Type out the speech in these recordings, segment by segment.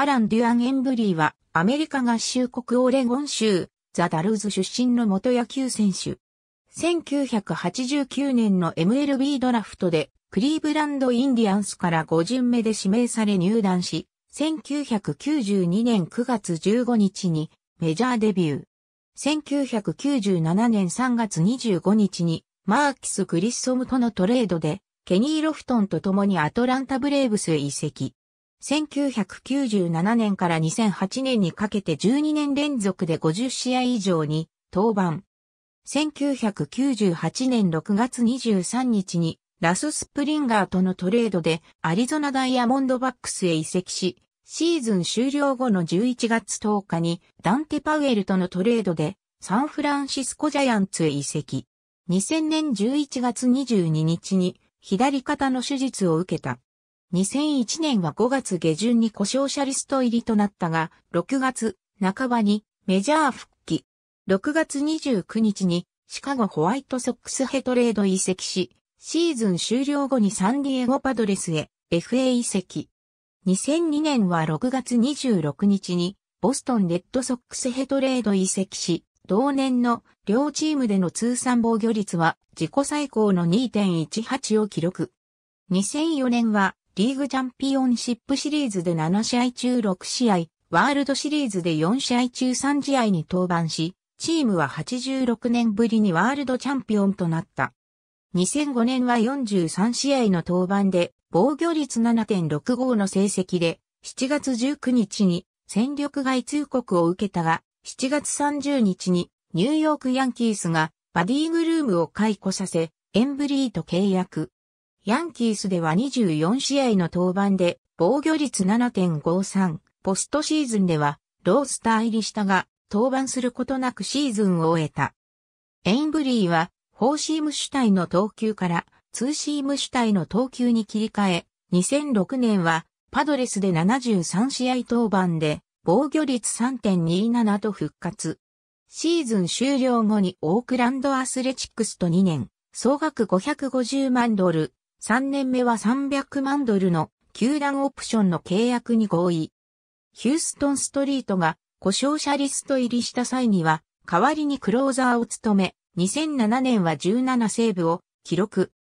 アラン・デュアン・エンブリーは、アメリカ合衆国オレゴン州、ザ・ダルーズ出身の元野球選手。1989年の MLB ドラフトで、クリーブランド・インディアンスから5巡目で指名され入団し、1992年9月15日にメジャーデビュー。1997年3月25日にマーキス・グリッソムとのトレードでケニー・ロフトンと共にアトランタ・ブレーブスへ移籍。1997年から2008年にかけて12年連続で50試合以上に登板。1998年6月23日にラス・スプリンガーとのトレードでアリゾナダイヤモンドバックスへ移籍し、シーズン終了後の11月10日にダンテ・パウエルとのトレードでサンフランシスコジャイアンツへ移籍。2000年11月22日に左肩の手術を受けた。2001年は5月下旬に故障者リスト入りとなったが、6月半ばにメジャー復帰。6月29日にシカゴホワイトソックスヘトレード移籍し、シーズン終了後にサンディエゴパドレスへ FA 移籍。2002年は6月26日にボストンレッドソックスヘトレード移籍し、同年の両チームでの通算防御率は自己最高の2.18を記録。2004年はリーグチャンピオンシップシリーズで7試合中6試合、ワールドシリーズで4試合中3試合に登板し、チームは86年ぶりにワールドチャンピオンとなった。2005年は43試合の登板で、防御率7.65の成績で、7月19日に戦力外通告を受けたが、7月30日にニューヨークヤンキースがバディグルームを解雇させ、エンブリーと契約。ヤンキースでは24試合の登板で防御率7.53、ポストシーズンではロースター入りしたが、登板することなくシーズンを終えた。エインブリーは、フォーシーム主体の投球から、ツーシーム主体の投球に切り替え、2006年は、パドレスで73試合登板で、防御率3.27と復活。シーズン終了後にオークランドアスレチックスと2年、総額550万ドル、3年目は300万ドルの球団オプションの契約に合意。ヒューストンストリートが故障者リスト入りした際には、代わりにクローザーを務め、2007年は17セーブを記録。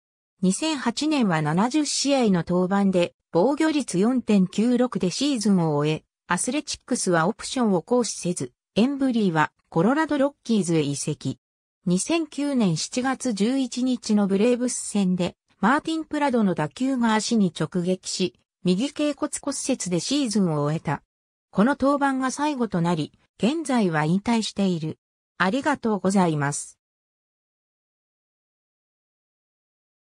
2008年は70試合の登板で防御率4.96でシーズンを終え、アスレチックスはオプションを行使せず、エンブリーはコロラドロッキーズへ移籍。2009年7月11日のブレーブス戦でマーティン・プラドの打球が足に直撃し、右肩骨骨折でシーズンを終えた。この登板が最後となり、現在は引退している。ありがとうございます。